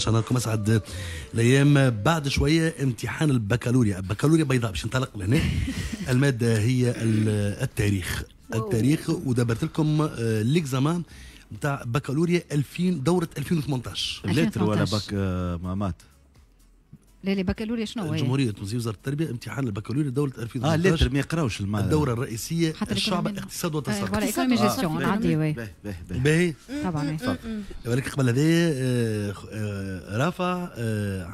ان شاء الله لكم اسعد الايام بعد شويه امتحان البكالوريا البكالوريا بيضاء باش نطلق لهنا الماده هي التاريخ التاريخ ودبرت لكم ليكزامان آه، نتاع بكالوريا 2000 دوره 2018 بلاتر ولا باك آه، مامات لا لا بكالوريا شنو هو؟ الجمهوريه التونسيه وزاره التربيه امتحان البكالوريا دوله 2018 اه لتر ما يقراوش المال الدوره الرئيسيه الشعب اقتصاد آه، وتصرف ولا ايكونومي جيستيون عادي وي باهي طبعا ولكن قبل هذايا آه، آه، رافع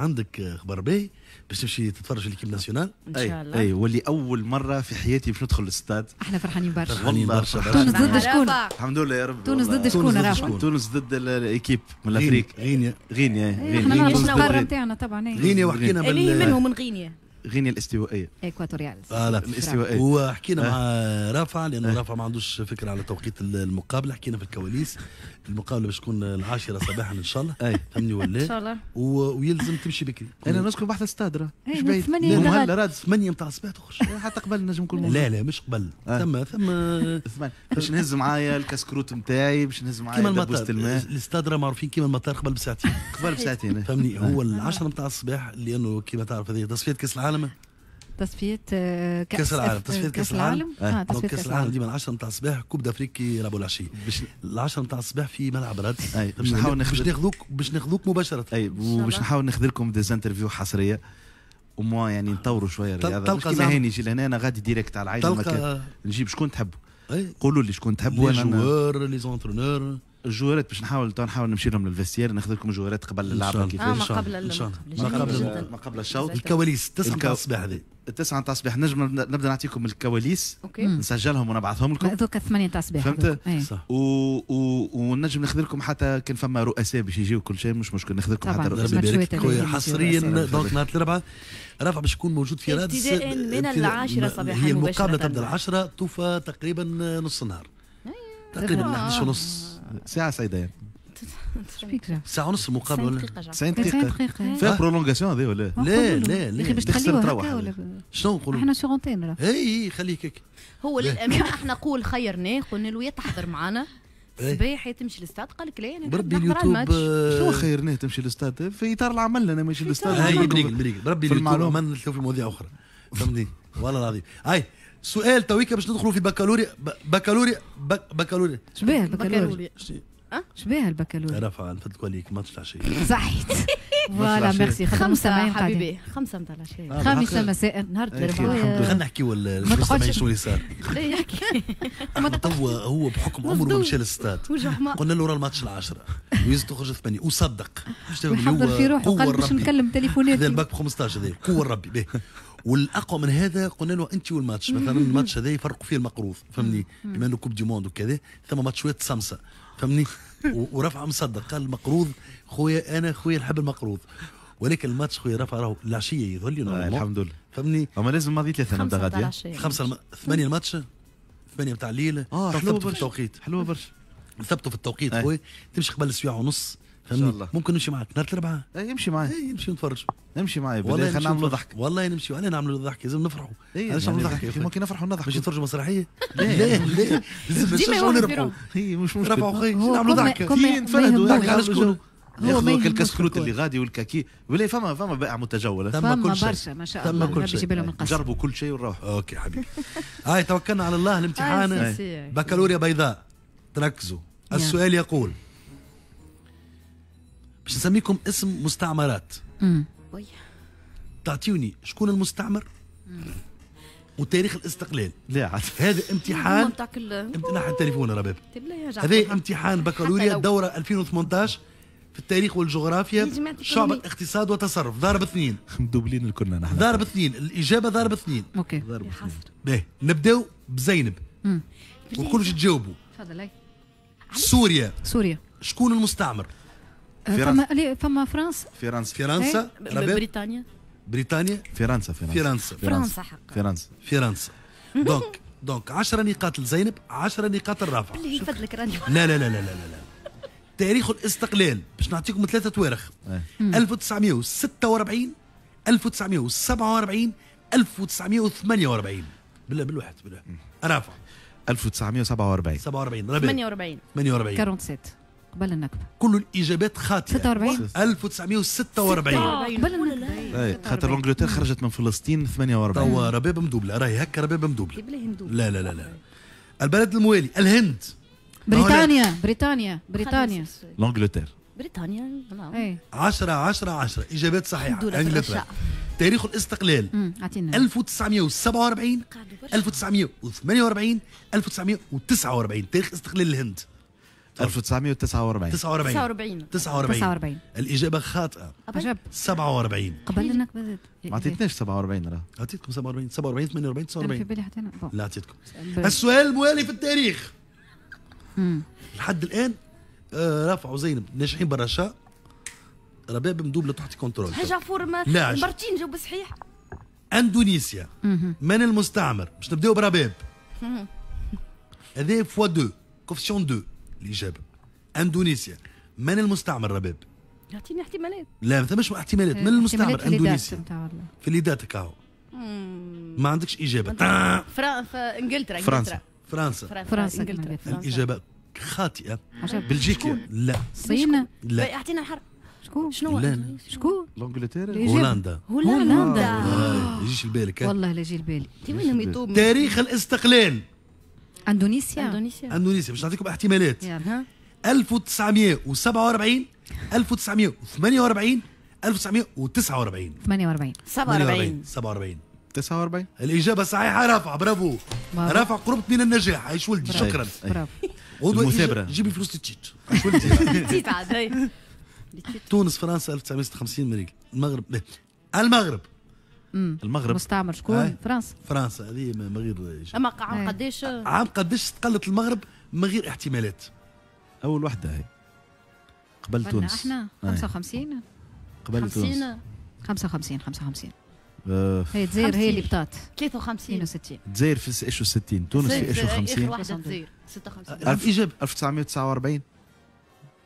عندك خبر باهي باش تمشي تتفرج في ليكيب ناسيونال ان شاء الله اي واللي اول مره في حياتي باش ندخل الاستاد احنا فرحانين برشا والله برشا تونس ضد شكون الحمد لله يا رب تونس ضد شكون تونس ضد الايكيب من الافريك غينيا غينيا إيه، غينيا احنا غينيا نتاعنا طبعا إيه. غينيا وحكينا من إيه، منهم من غينيا غينيا الاستوائيه ايكواتوريال الاستوائيه وحكينا مع رافع لانه رافع ما عندوش فكره على توقيت المقابله حكينا في الكواليس المقابله باش تكون العاشرة صباحا ان شاء الله فهمني ولا ان شاء الله ويلزم تمشي بكري انا نسكن بحث استاد مش إيه، بعيد 8 هلا راد 8 نتاع الصباح تخرج حتى قبل نجم نكون لا لا مش قبل آه. ثم ثم باش نهز معايا الكسكروت نتاعي باش نهز معايا كيما المطار الاستاد معروفين كيما المطار قبل بساعتين قبل بساعتين فهمني إيه. هو آه. العشرة نتاع الصباح لانه كيما تعرف هذه تصفيه كاس العالم العالم تصفية آه، كأس العالم تصفيات كأس العالم اه تصفية كأس العالم ديما 10 نتاع الصباح كوب دافريكي ربع العشية باش ال 10 نتاع الصباح في ملعب رد باش نحاول باش ناخذوك باش ناخذوك مباشرة اي وباش نحاول ناخذ لكم ديزانترفيو حصريه وموا يعني نطوروا شويه الرياضه مش كيما هاني جي لهنا انا غادي ديريكت على العايله نجيب شكون تحبوا قولوا لي شكون تحبوا لي جوار لي زونترونور الجوهرات باش نحاول تو نحاول نمشي لهم للفيستير ناخذ لكم جوهرات قبل اللعبه كيفاش آه ما قبل ما قبل ما قبل الشوط الكواليس 9 نتاع الصباح هذه 9 نتاع الصباح نجم نبدا نعطيكم الكواليس اوكي نسجلهم ونبعثهم لكم هذوك الثمانيه نتاع الصباح فهمت إيه. صح ونجم ناخذ لكم حتى كان فما رؤساء باش يجيو كل شيء مش مشكل ناخذ لكم حتى رؤساء حصريا دونك نهار الاربعاء رافع باش يكون موجود في رادس ابتداء من العاشره صباحا هي المقابله تبدا العاشره توفى تقريبا نص النهار تقريبا 11 آه. ونص ساعه سعيده يعني ساعة ونص المقابلة ولا 90 دقيقة فيها برولونغاسيون آه. هذه ولا آه، لا لا لا باش تخليوها تروح شنو نقولوا؟ احنا سور اونتين اي خليك هيك هو للأمانة احنا قول خير قلنا له تحضر معنا صباح تمشي للاستاد قال لك لا انا بربي اليوتيوب شو خيرناه تمشي للاستاد في اطار العمل انا ماشي للاستاد هاي بريك بربي اليوتيوب ما نلتو في مواضيع اخرى فهمتني والله العظيم هاي سؤال تويكا باش ندخلوا في بكالوريا بكالوريا بكالوريا شبيه البكالوريا؟ أه؟ شبيه البكالوريا؟ رفع نفدلك وليك ماتش العشية صحيت فوالا ميرسي خمسة حبيبي خمسة نتاع العشية آه، خمسة مساء نهار الأربعاء خلينا نحكيو المستمعين شنو اللي صار توا هو بحكم عمره ما مشى للستاد قلنا له راه الماتش العشرة ويزيد تخرج ثمانية وصدق يحضر في روحه قال باش نكلم تليفوناتي هذا الباك ب 15 قوة ربي والاقوى من هذا قلنا له انت والماتش مثلا الماتش هذا يفرقوا فيه المقروض فهمني بما انه كوب دي موند وكذا ثم شويه صمصه فهمني ورفع مصدق قال المقروض خويا انا خويا نحب المقروض ولكن الماتش خويا رفع راهو العشيه يظهر لي آه الحمد لله فهمني اما لازم ماضي ثلاثه نبدا غادي خمسه الم... ثمانيه الماتش ثمانيه نتاع الليل اه حلوه برشا التوقيت حلوه برشا ثبتوا في التوقيت إيه. خويا تمشي قبل سوايع ونص فهمني ممكن نمشي معاك نهار الاربعاء إيه، يمشي معايا إيه، يمشي نتفرج نمشي معي بالله خلينا نعملوا ضحك والله نمشي ولا نعملوا ضحك لازم نفرحوا إيه علاش نعملوا ضحك ممكن نفرحوا نضحك مش نتفرجوا مسرحيه لا لا لازم نشوفوا نربحوا هي مش مش ربحوا خي نعملوا ضحك هي نتفلهدوا على شكون ياخذوا الكسكروت اللي غادي والكاكي ولا فما فما بائع متجول فما كل شيء برشا ما شاء الله كل شيء جربوا كل شيء ونروحوا اوكي حبيبي هاي توكلنا على الله الامتحان بكالوريا بيضاء تركزوا السؤال يقول باش نسميكم اسم مستعمرات شوية تعطيوني شكون المستعمر وتاريخ الاستقلال لا هذا امتحان نحى التليفون رباب هذا امتحان بكالوريا الدورة 2018 في التاريخ والجغرافيا شعب الاقتصاد والتصرف ضارب اثنين مدوبلين الكلنا نحن ضارب اثنين الاجابه ضارب اثنين اوكي ضارب اثنين نبداو بزينب وكلش تجاوبوا تفضل سوريا سوريا شكون المستعمر؟ فما فما فرنسا فرنسا فرنسا بريطانيا بريطانيا فرنسا فرنسا فرنسا فرنسا فرنسا دونك دونك 10 نقاط لزينب 10 نقاط لرافع من راني لا لا لا لا لا تاريخ الاستقلال باش نعطيكم ثلاثه توارخ 1946 1947 1948 بالله بالواحد بالله رافع 1947 47 48 48 47 قبل النكبه كل الاجابات خاطئه 46 1946 قبل النكبه خاطر انجلترا خرجت من فلسطين 48 توا رباب مدوبله راهي هكا رباب مدوبله لا لا لا لا البلد الموالي الهند بريطانيا بريطانيا بريطانيا لانجلترا بريطانيا 10 10 10 اجابات صحيحه انجلترا تاريخ الاستقلال 1947 1948 1949 تاريخ استقلال الهند 1949 49 49 49 الاجابه خاطئه أجب. 47 قبل إيه؟ بدات ما عطيتناش 47 راه عطيتكم 47 47 48 49 في بالي حتى انا لا عطيتكم السؤال الموالي في التاريخ لحد الان رافعوا آه، رافع وزينب ناجحين برشا رباب مدوب لتحت كنترول جعفور ما مرتين جاوب صحيح اندونيسيا من المستعمر باش نبداو برباب هذا فوا دو كوفسيون دو الإجابة أندونيسيا من المستعمر رباب يعطيني احتمالات لا ما ثماش احتمالات من المستعمر اندونيسيا في اللي داتك اهو ما عندكش اجابه فرا... انجلترا فرنسا فرنسا فرنسا انجلترا الاجابه خاطئه بلجيكا لا الصين لا اعطينا الحرب شكون شنو شكون لانجلتيرا هولندا هولندا يجيش لبالك والله لا يجي لبالي تاريخ الاستقلال اندونيسيا اندونيسيا اندونيسيا باش نعطيكم احتمالات 1947 1948 1949 48 47 47 49 الاجابه صحيحه رافع برافو رافع قربت من النجاح عيش ولدي طيب، شكرا طيب، برافو المثابره جيبي فلوس تيت عايش ولدي تونس فرنسا 1956 المغرب المغرب المغرب مستعمر شكون فرنسا فرنسا هذه من غير اما عام قداش عام قداش تقلت المغرب من غير احتمالات اول وحده هي قبل تونس احنا 55 قبل تونس 55 55 آه. هي تزير هي اللي بطات 53 تزير في ايش 60 تونس في ايش 50 اخر 56 اجاب 1949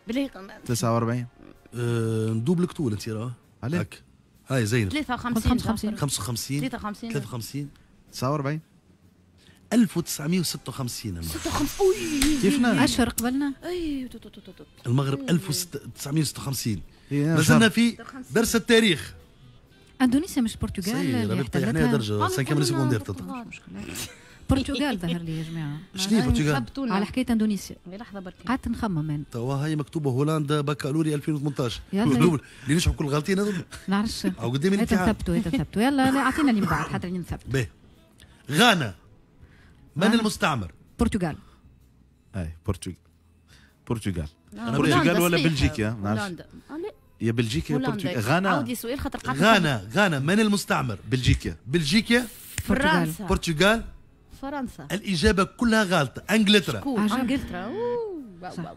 بالله 49 ندوب لك طول انت راه عليك هاي زين 53 55 53 53 49 1956 56 كيفنا اشهر قبلنا اي أيوة، المغرب 1956 مازلنا إيه، في درس التاريخ اندونيسيا مش يعني آه، برتغال سيدي ربي درجه 5 سكوندير تطلع برتغال ظهر لي يا جماعه شنو برتغال على حكايه اندونيسيا لحظه برك قعدت نخمم انا توا هي مكتوبه هولندا بكالوريا 2018 اللي نشرحوا كل غلطين هذوما نعرفش او قدامي الامتحان هذا ثبتوا يلا اعطينا اللي من بعد خاطر نثبت باهي غانا من المستعمر؟ برتغال اي برتغال برتغال برتغال ولا بلجيكا ما نعرفش يا بلجيكا يا برتغال غانا عاودي سؤال خاطر غانا غانا من المستعمر بلجيكا بلجيكا فرنسا برتغال فرنسا الإجابة كلها غلطة أنجلترا شكون أنجلترا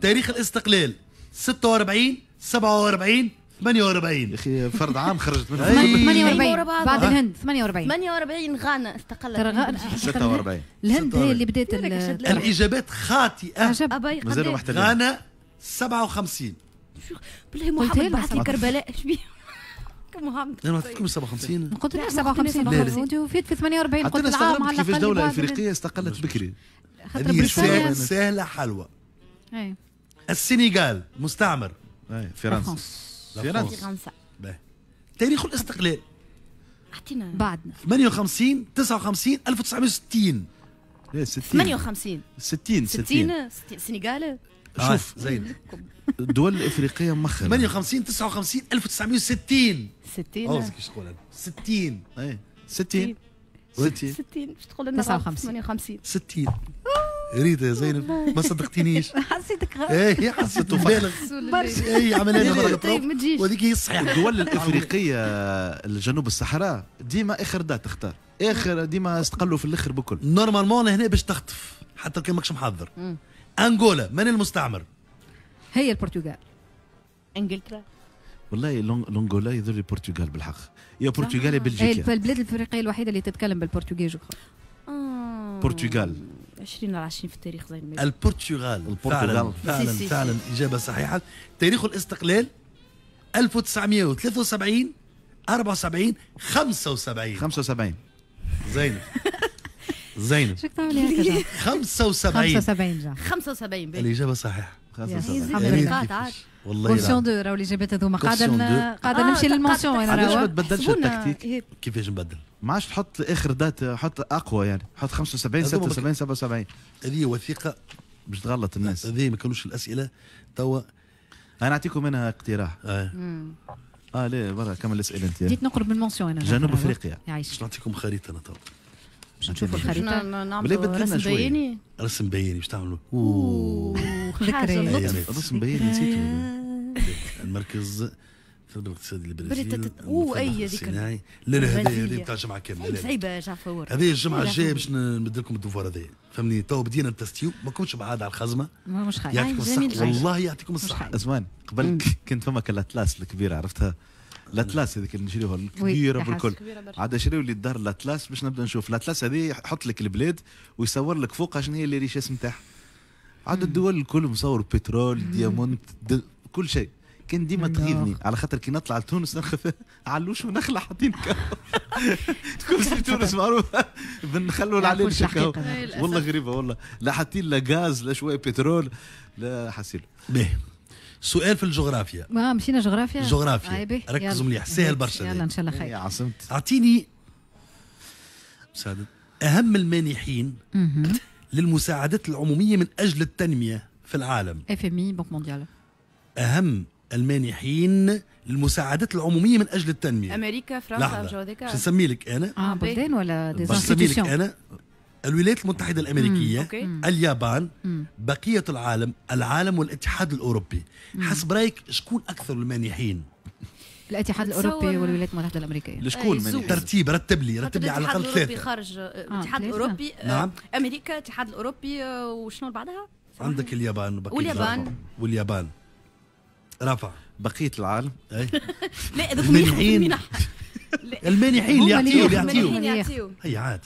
تاريخ الاستقلال 46 47 48 يا اخي فرد عام خرجت منها 48 بعد الهند 48 48 غانا استقلت 46 الهند هي اللي بدات الاجابات خاطئه مازالوا محتلين غانا 57 بالله محمد بعث لي كربلاء اش بيه هاك انا طيب. قلت لكم 57 قلت لكم 57 وفيت في 48 قلت العام على كيفاش دوله افريقيه استقلت بكري يعني هذه سهله حلوه السنغال مستعمر فرنسا فرنسا تاريخ الاستقلال اعطينا بعدنا 58 59 1960 58 60 60 60 سنغال آه. شوف زين الدول الافريقيه مخر 58 59 1960 60 ايش تقول 60 60 60 60 تقول 59 60 ريتا يا زينب ما صدقتينيش حسيتك غلط ايه حسيت مبالغ اي عمليه لي طيب، ما تجيش وهذيك هي الصحيحه الدول الافريقيه الجنوب الصحراء ديما اخر دات تختار اخر ديما استقلوا في الاخر بكل نورمالمون هنا باش تخطف حتى كان ماكش محضر انغولا من المستعمر هي البرتغال انجلترا والله لونغولا يذر البرتغال بالحق يا برتغال يا بلجيكا هي البلاد الافريقيه الوحيده اللي تتكلم بالبرتغال جو آه. برتغال 20 على 20 في التاريخ زي البرتغال البرتغال فعلا فعلا اجابه صحيحه تاريخ الاستقلال 1973 74 75 75 زينب زينب شو تعملي هكذا 75 75 جا 75 بي. الإجابة صحيحة 75 يعني والله كونسيون دو راهو الإجابات هذوما قاعدة قاعدة نمشي آه، للمونسيون أنا علاش ما تبدلش التكتيك كيفاش نبدل؟ ما عادش تحط اخر دات حط اقوى يعني حط 75 76 77 هذه وثيقه باش تغلط الناس هذه ما كانوش الاسئله توا انا نعطيكم منها اقتراح اه, آه ليه برا كمل الاسئله انت جيت نقرب من المونسيون انا جنوب افريقيا باش نعطيكم خريطه انا توا باش نشوفوا الخريطه نعملوا رسم بياني رسم بياني باش تعملوا ذكريات رسم بياني نسيتو المركز الخدمه الاقتصاد البرازيل او اي هذيك لا لا هذه بتاع الجمعة كاملة صعيبة جعفر هذه الجمعة الجاية باش نبدل لكم الدوفوار هذايا فهمني تو بدينا التستيو ما كنتش بعاد على الخزمة مش خايف يعطيكم الصحة والله يعطيكم الصحة اسمان قبل كنت فما كالاطلاس الكبيرة عرفتها لاتلاس هذيك اللي نشريوها الكبيره بالكل عاد شريوا لي الدار لاتلاس باش نبدا نشوف لاتلاس هذه يحط لك البلاد ويصور لك فوقها شنو هي اللي ريشاس نتاعها عاد الدول الكل مصور بترول ديامونت دي كل شيء كان ديما نعم. تغيظني على خاطر كي نطلع لتونس نخف علوش ونخلع حاطين تكون في تونس معروفه بنخلوا العليل شكاو إيه، والله غريبه والله لا حاطين لا غاز لا شويه بترول لا حاسين سؤال في الجغرافيا ما مشينا جغرافيا جغرافيا آه، ركزوا مليح سهل برشا يلا ان شاء الله خير إيه، عاصمت اعطيني مساعدة اهم المانحين للمساعدات العموميه من اجل التنميه في العالم اف ام اي بنك مونديال اهم المانحين للمساعدات العموميه من اجل التنميه امريكا فرنسا جوديكا باش نسمي لك انا اه بلدان ولا نسمي لك انا الولايات المتحدة الأمريكية مم. اليابان مم. بقية العالم العالم والاتحاد الأوروبي مم. حسب رأيك شكون أكثر المانحين الاتحاد الاوروبي والولايات المتحده الامريكيه إيه، لشكون من ترتيب رتب لي رتب لي على الاقل ثلاثه آه، آه، الاتحاد الاوروبي خارج آه، الاتحاد الاوروبي نعم امريكا الاتحاد الاوروبي وشنو بعدها عندك اليابان واليابان واليابان رفع بقيه العالم اي لا المانحين المانحين يعطيو يعطيو اي عاد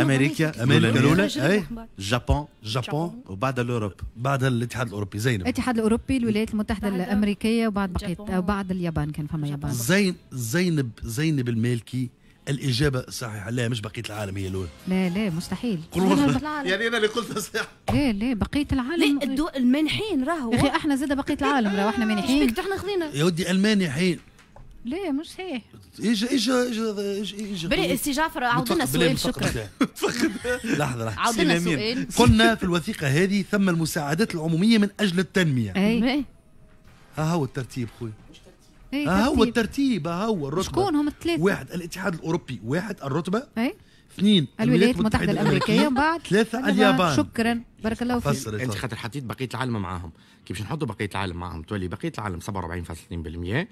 امريكا امريكا الاولى اي جابون جابون وبعدها الاوروب بعدها الاتحاد الاوروبي زينب الاتحاد الاوروبي الولايات المتحده الامريكيه وبعد بقيت وبعد اليابان كان فما يابان زين زينب زينب المالكي الإجابة صحيحة لا مش بقية العالم هي الأولى لا لا مستحيل قل والله يعني أنا اللي قلت صحيح لا لا بقية العالم لا المانحين راهو يا أخي احنا زاد بقية العالم راهو احنا مانحين احنا خذينا يا ودي المانحين لا مش هي ايش ايش ايش ايش بري سي جعفر عاودنا سؤال شكرا لحظه لحظه عاودنا سؤال قلنا في الوثيقه هذه ثم المساعدات العموميه من اجل التنميه اي إيه. ها هو الترتيب خويا إيه، ها هو الترتيب ها هو الرتبه شكون هم الثلاثه واحد الاتحاد الاوروبي واحد الرتبه اي اثنين الولايات المتحده الامريكيه بعد ثلاثه اليابان شكرا بارك الله فيك انت خاطر حطيت بقيه العالم معاهم كي باش نحطوا بقيه العالم معاهم تولي بقيه العالم 47.2%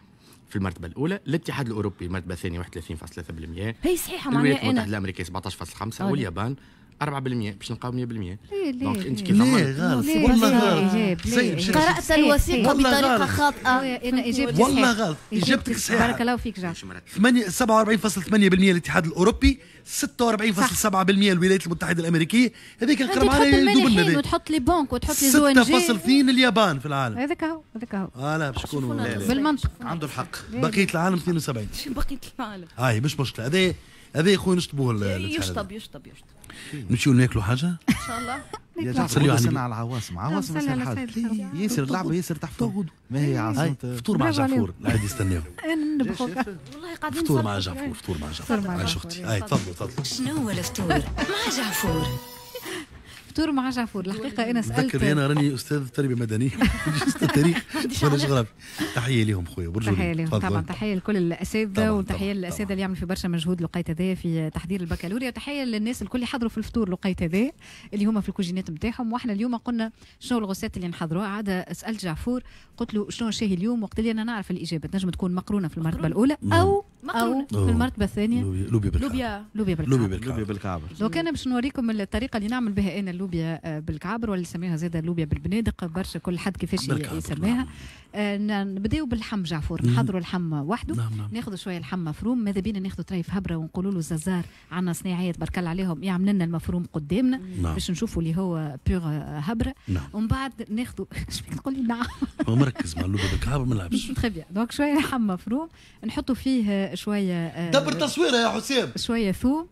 في المرتبه الاولى الاتحاد الاوروبي المرتبه الثانيه 31.3% هي صحيحه معناها الولايات المتحده الامريكيه 17.5 واليابان 4% باش نلقاو 100% دونك انت كي غلط والله غلط قرات الوثيقه بطريقه خاطئه والله غلط اجابتك صحيحه بارك الله فيك جعفر 47.8% الاتحاد الاوروبي 46.7% الولايات المتحده الامريكيه هذيك القرب على المانحين وتحط لي بنك وتحط لي زوين جي 6.2 اليابان في العالم هذاك هو هذاك هو اه لا باش يكونوا بالمنطق عنده الحق بقيه العالم 72 بقيه العالم هاي مش مشكله هذا هذا يا خويا نشطبوه يشطب يشطب يشطب نمشيو ناكلوا حاجه ان شاء الله نصليو على العواصم عواصم ياسر اللعبه ياسر لعبه ياسر ما هي عاصمه فطور مع جعفور عاد يستناو إيه، فطور مع جعفور فطور مع جعفور عايش اختي اي تفضلوا تفضلوا شنو هو الفطور مع جعفور دكتور مع جعفور الحقيقه انا سالت ذكر انا راني استاذ تربيه مدنيه استاذ تاريخ ولا جغرافي تحيه لهم خويا برجو تحيه لهم طبعا تحيه لكل الاساتذه وتحيه للاساتذه اللي يعملوا في برشا مجهود لقيت هذايا في تحضير البكالوريا وتحيه للناس الكل اللي حضروا في الفطور لقيت هذايا اللي هما في الكوجينات نتاعهم واحنا اليوم قلنا شنو الغوسات اللي نحضروها عاد سالت جعفور قلت له شنو شاهي اليوم وقت اللي انا نعرف الاجابه تنجم تكون مقرونه في المرتبه الاولى نعم. او أو في المرتبة الثانية لوبيا بالكعب لوبيا لوبيا لوبيا بالكعبر لو كان باش نوريكم الطريقة اللي نعمل بها أنا اللوبيا آه، بالكعبر ولا نسميها زادة لوبيا بالبنادق برشا كل حد كيفاش يسميها آه، نبداو باللحم جعفور نحضروا اللحم وحده نعم نعم. ناخذوا شويه لحم مفروم ماذا بينا ناخذوا طريف هبره ونقولوا له الزازار عندنا صناعيه تبارك الله عليهم يعمل لنا المفروم قدامنا نعم. نعم. باش نشوفوا اللي هو بيغ هبره نعم. ومن بعد ناخذوا بك تقول لي نعم مركز مع اللوبه هابر ما نلعبش تخي دونك شويه لحم مفروم نحطوا فيه شويه آه، دبر تصويره يا حسام شويه ثوم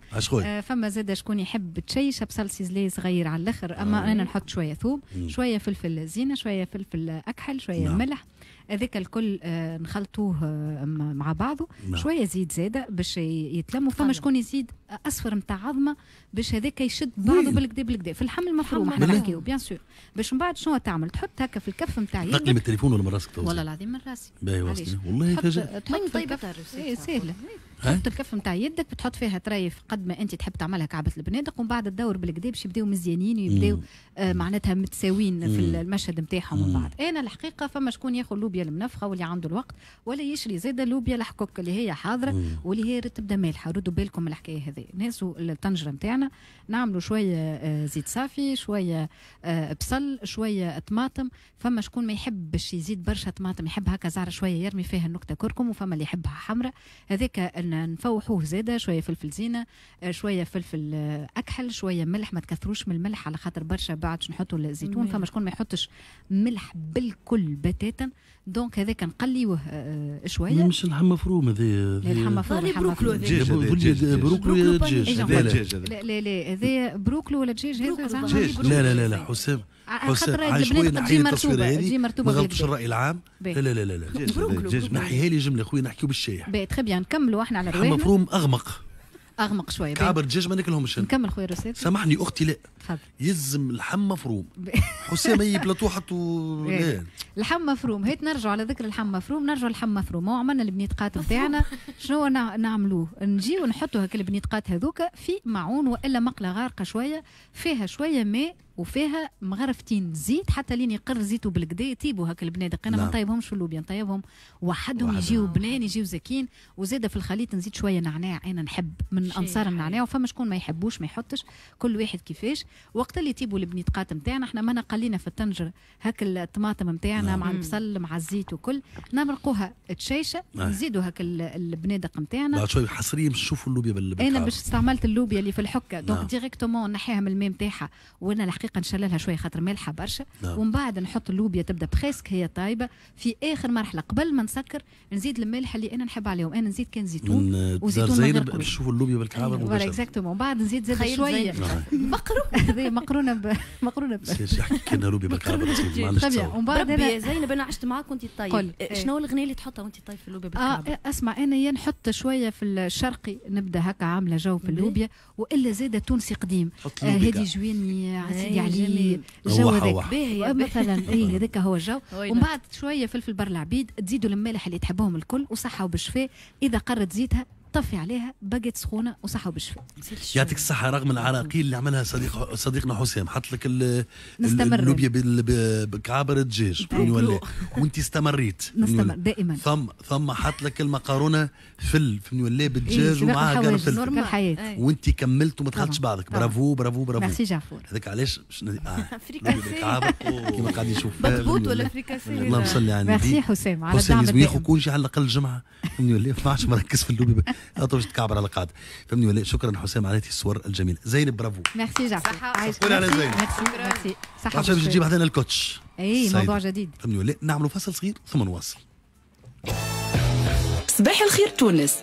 آه، فما زاد شكون يحب تشيش بصلصي زلي صغير على الاخر اما آه. انا نحط شويه ثوم شويه فلفل زينه شويه فلفل اكحل شويه نعم. ملح هذاك الكل آه، نخلطوه آه، مع بعضه نعم. شويه زيت زاده باش يتلموا فما شكون يزيد اصفر نتاع عظمه باش هذاك يشد بعضه بالكدا بالكدا في الحمل المفروم احنا نحكيو بيان سور باش من بعد شنو تعمل تحط هكا في الكف نتاع يدك من التليفون ولا من راسك والله العظيم من راسي باهي والله تحط طيبه إيه، سهله طيب. تحط الكف نتاع يدك بتحط فيها تريف قد ما انت تحب تعملها كعبه البنادق ومن بعد تدور بالكدا باش يبداو مزيانين ويبداو آه معناتها متساوين في المشهد نتاعهم من بعد انا الحقيقه فما شكون ياخذ لوبيا المنفخه واللي عنده الوقت ولا يشري زاده لوبيا الحكوك اللي هي حاضره مم. واللي هي تبدا مالحه ردوا بالكم من الحكايه هذه نهزوا الطنجره نتاعنا نعملوا شويه آه، زيت صافي شويه آه، بصل شويه طماطم فما شكون ما يحبش يزيد برشا طماطم يحب هكا زعره شويه يرمي فيها النكته كركم وفما اللي يحبها حمراء هذاك ان نفوحوه زاده شويه فلفل زينه آه، شويه فلفل آه، اكحل شويه ملح ما تكثروش من الملح على خاطر برشا بعد نحطوا الزيتون فما شكون ما يحطش ملح بالكل بتاتا دونك هذاك نقليوه آه، شويه مش اللحم مفروم هذا اللحم مفروم بروكلو بروكلو دجاج إيه، لا لا لا هذا بروكلو ولا دجاج هذا لا لا لا حسام خاطر البنات قد تجي مرتوبه تجي مرتوبه ما غلطش الراي العام لا لا لا لا لا نحيها لي جمله خويا نحكيو بالشايح باهي تخي بيان يعني نكملوا احنا على رواية مفروم اغمق اغمق شويه كعبر الدجاج ما ناكلهمش نكمل خويا الرسالة سامحني اختي لا تفضل يلزم لحم مفروم حسام هي بلاطو حطوا لحم مفروم هيت نرجع على ذكر الحم مفروم نرجع لحم مفروم هو عملنا البنيتقات نتاعنا شنو نعملوه نجي ونحطوا هاك البنيتقات هذوك في معون والا مقله غارقه شويه فيها شويه ماء وفيها مغرفتين زيت حتى لين يقر زيته بالكدا يطيبوا هكا البنادق انا ما نعم. نطيبهمش في اللوبيا نطيبهم وحدهم يجيو بنان يجيو زكين وزاده في الخليط نزيد شويه نعناع انا نحب من انصار النعناع وفما شكون ما يحبوش ما يحطش كل واحد كيفاش وقت اللي يطيبوا البنيدقات نتاعنا احنا ما نقلينا في الطنجره هاك الطماطم نتاعنا نعم. مع البصل مع الزيت وكل نمرقوها تشيشه نعم. نزيدوا هاك البنادق نتاعنا بعد شويه حصريه باش نشوفوا اللوبيا بالبنادق انا باش استعملت اللوبيا اللي في الحكه دونك ديريكتومون نحيها من الماء نتاعها وانا دقيقه نشللها شويه خاطر مالحه برشا نعم. ومن بعد نحط اللوبيا تبدا بريسك هي طايبه في اخر مرحله قبل ما نسكر نزيد الملح اللي انا نحب عليهم انا نزيد كان زيتون وزيتون زين اللوبيا بالكعبه أيوة، مباشره اكزاكتومون بعد نزيد زاد شويه نعم. مقرونه مقرونه مقرونه كنا لوبيا بالكعبه معلش ومن بعد انا زينب انا عشت معاك وانت طيب إيه، إيه. شنو الغنيه اللي تحطها وانت طيب في اللوبيا آه، بالكعبه إيه، اسمع انا يا نحط شويه في الشرقي نبدا هكا عامله جو في اللوبيا والا زاده تونسي قديم آه، هادي جويني عسيل يعني جو هذاك باهي مثلا اي هذاك هو الجو ومن بعد شويه فلفل بر العبيد تزيدوا المالح اللي تحبهم الكل وصحه وبشفاء اذا قرت زيتها طفي عليها بقت سخونه وصحوا بالشفاء يعطيك الصحه رغم العراقيل اللي عملها صديق صديقنا حسام حط لك اللوبيا بكعابر الدجاج وانت استمريت نستمر دائما ثم ثم حط لك المقارونه فل فهمني ولا بالدجاج ومعها قرن وانت كملت وما دخلتش بعضك برافو برافو برافو ميرسي جعفر هذاك علاش آه. فريكاسي كيما قاعد يشوف مضبوط ولا فريكاسي اللهم صل على النبي ميرسي حسام على الدعم ياخذ كل شيء على الاقل الجمعه فهمني ولا ما عادش مركز في اللوبيا طبشت كعب على القعده فهمني ولا شكرا حسام على هذه الصور الجميله زينب برافو ميرسي جعفر شكرا على زينب ميرسي صحه باش بعدين الكوتش اي موضوع جديد فهمني ولا نعملوا فصل صغير ثم نواصل صباح الخير تونس